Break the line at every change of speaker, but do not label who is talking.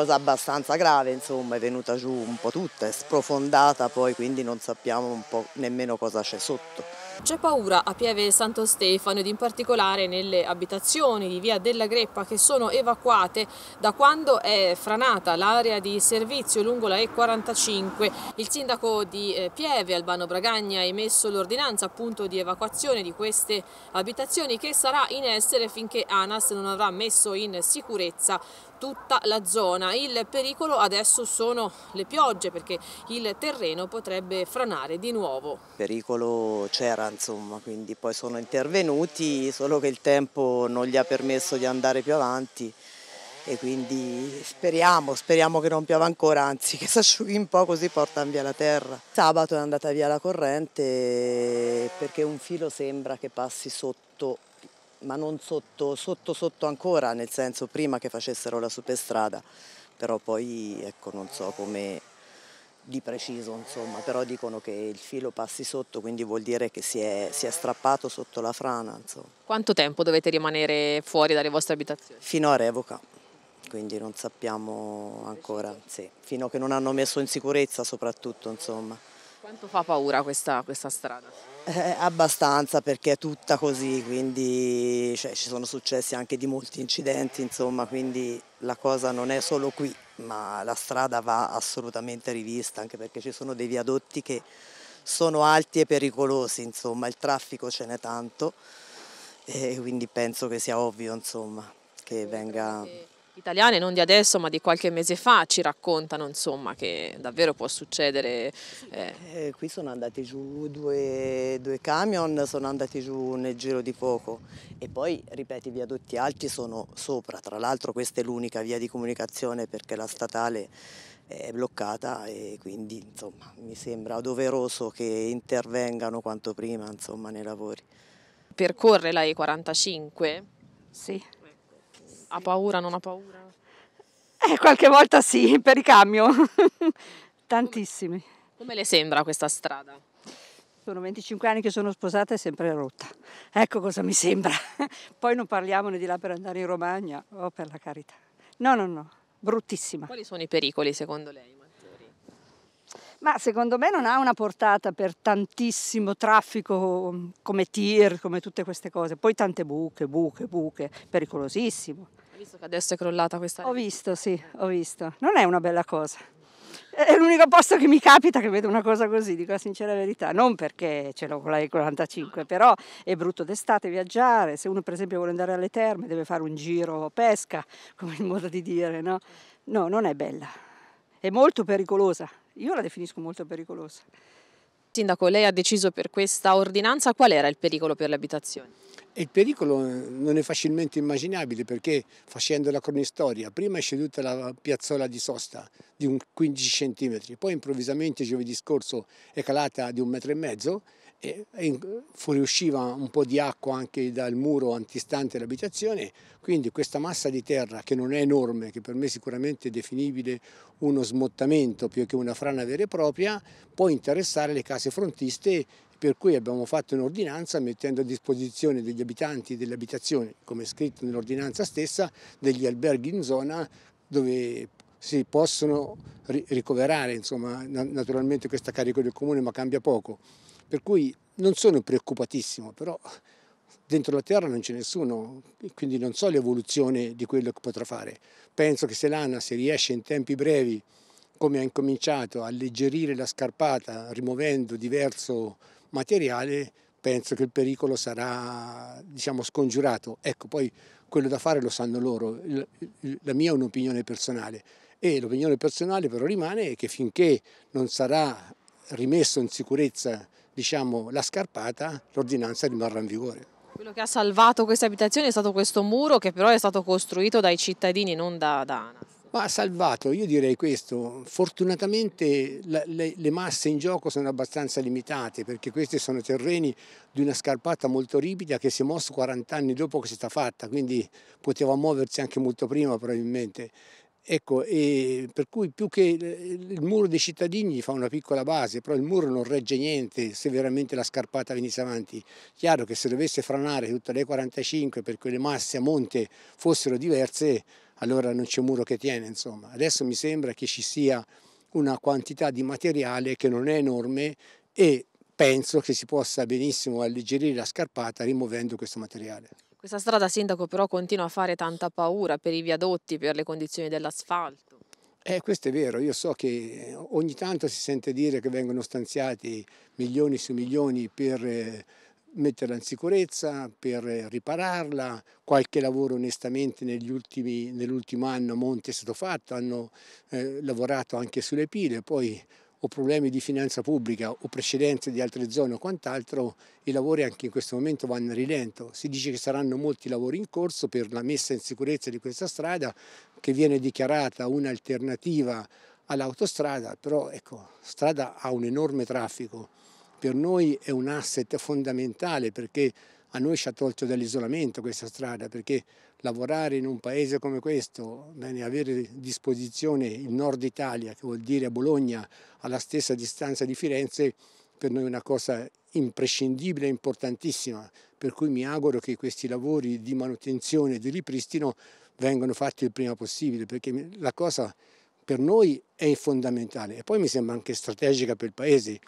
cosa abbastanza grave, insomma, è venuta giù un po' tutta, è sprofondata poi, quindi non sappiamo un po' nemmeno cosa c'è sotto.
C'è paura a Pieve Santo Stefano ed in particolare nelle abitazioni di Via della Greppa che sono evacuate da quando è franata l'area di servizio lungo la E45. Il sindaco di eh, Pieve, Albano Bragagna, ha emesso l'ordinanza appunto di evacuazione di queste abitazioni che sarà in essere finché ANAS non avrà messo in sicurezza tutta la zona. Il pericolo adesso sono le piogge perché il terreno potrebbe franare di nuovo. Il
pericolo c'era insomma, quindi poi sono intervenuti, solo che il tempo non gli ha permesso di andare più avanti e quindi speriamo, speriamo che non piova ancora, anzi che si asciughi un po' così portano via la terra. Sabato è andata via la corrente perché un filo sembra che passi sotto ma non sotto, sotto sotto ancora, nel senso prima che facessero la superstrada, però poi ecco, non so come di preciso insomma, però dicono che il filo passi sotto, quindi vuol dire che si è, si è strappato sotto la frana. Insomma.
Quanto tempo dovete rimanere fuori dalle vostre abitazioni?
Fino a revoca, quindi non sappiamo ancora, sì. fino a che non hanno messo in sicurezza soprattutto insomma.
Quanto fa paura questa, questa strada?
Eh, abbastanza perché è tutta così, quindi cioè, ci sono successi anche di molti incidenti, insomma, quindi la cosa non è solo qui, ma la strada va assolutamente rivista, anche perché ci sono dei viadotti che sono alti e pericolosi, insomma, il traffico ce n'è tanto e quindi penso che sia ovvio, insomma, che venga
italiane non di adesso ma di qualche mese fa ci raccontano insomma, che davvero può succedere.
Eh. Eh, qui sono andati giù due, due, camion, sono andati giù nel giro di poco e poi ripeto i viadotti alti sono sopra, tra l'altro questa è l'unica via di comunicazione perché la statale è bloccata e quindi insomma, mi sembra doveroso che intervengano quanto prima insomma, nei lavori.
Percorre la E45? Sì. Ha paura, non ha paura? Eh, qualche volta sì, per i camion. Tantissimi. Come le sembra questa strada? Sono 25 anni che sono sposata e sempre rotta. Ecco cosa mi sembra. Poi non parliamone di là per andare in Romagna, oh per la carità. No, no, no, bruttissima. Quali sono i pericoli secondo lei? Ma secondo me non ha una portata per tantissimo traffico mm, come tir, come tutte queste cose. Poi tante buche, buche, buche, pericolosissimo visto che adesso è crollata questa... Ho visto, sì, ho visto. Non è una bella cosa. È l'unico posto che mi capita che vedo una cosa così, dico la sincera verità. Non perché ce l'ho con la E45, però è brutto d'estate viaggiare. Se uno, per esempio, vuole andare alle terme, deve fare un giro pesca, come il modo di dire, no? No, non è bella. È molto pericolosa. Io la definisco molto pericolosa. Sindaco, lei ha deciso per questa ordinanza qual era il pericolo per le abitazioni?
E il pericolo eh, non è facilmente immaginabile perché facendo la cronistoria, prima è ceduta la piazzola di sosta di 15 cm, poi improvvisamente giovedì scorso è calata di un metro e mezzo e fuoriusciva un po' di acqua anche dal muro antistante l'abitazione, quindi questa massa di terra che non è enorme, che per me è sicuramente è definibile uno smottamento più che una frana vera e propria, può interessare le case frontiste per cui abbiamo fatto un'ordinanza mettendo a disposizione degli abitanti delle abitazioni, come scritto nell'ordinanza stessa, degli alberghi in zona dove si possono ricoverare, insomma, naturalmente questa carica del comune ma cambia poco. Per cui non sono preoccupatissimo, però dentro la terra non c'è nessuno, quindi non so l'evoluzione di quello che potrà fare. Penso che se l'ANA si riesce in tempi brevi, come ha incominciato, a alleggerire la scarpata rimuovendo diverso materiale penso che il pericolo sarà diciamo, scongiurato. Ecco, poi quello da fare lo sanno loro, la mia è un'opinione personale e l'opinione personale però rimane che finché non sarà rimesso in sicurezza diciamo, la scarpata, l'ordinanza rimarrà in vigore.
Quello che ha salvato queste abitazioni è stato questo muro che però è stato costruito dai cittadini, non da, da
ANA. Ma ha salvato, io direi questo, fortunatamente le, masse in gioco sono abbastanza limitate perché questi sono terreni di una scarpata molto ripida che si è mosso 40 anni dopo che si è fatta, quindi poteva muoversi anche molto prima probabilmente. Ecco, e ehm, per cui più che il muro dei cittadini gli fa una piccola base, però il muro non regge niente se veramente la scarpata venisse avanti. Chiaro che se dovesse franare tutte le 45 perché le masse a monte fossero diverse, allora non c'è muro che tiene, insomma. Adesso mi sembra che ci sia una quantità di materiale che non è enorme e penso che si possa benissimo alleggerire la scarpata rimuovendo questo materiale.
Questa strada, Sindaco, però continua a fare tanta paura per i viadotti, per le condizioni dell'asfalto.
Eh, questo è vero, io so che eh, ogni tanto si sente dire che vengono stanziati milioni su milioni per eh, metterla in sicurezza, per eh, ripararla, qualche lavoro onestamente nell'ultimo anno a Monte è stato fatto, hanno lavorato anche sulle pile, poi o problemi di finanza pubblica o precedenze di altre zone o quant'altro, i lavori anche in questo momento vanno a rilento. Si dice che saranno molti lavori in corso per la messa in sicurezza di questa strada che viene dichiarata un'alternativa all'autostrada, però ecco, strada ha un enorme traffico. Per noi è un asset fondamentale perché a noi ci ha tolto dall'isolamento questa strada perché lavorare in un paese come questo, bene, avere a disposizione il nord Italia, che vuol dire Bologna, alla stessa distanza di Firenze, per noi è una cosa imprescindibile e importantissima, per cui mi auguro che questi lavori di manutenzione e di ripristino vengano fatti il prima possibile, perché la cosa per noi è fondamentale e poi mi sembra anche strategica per il Paese.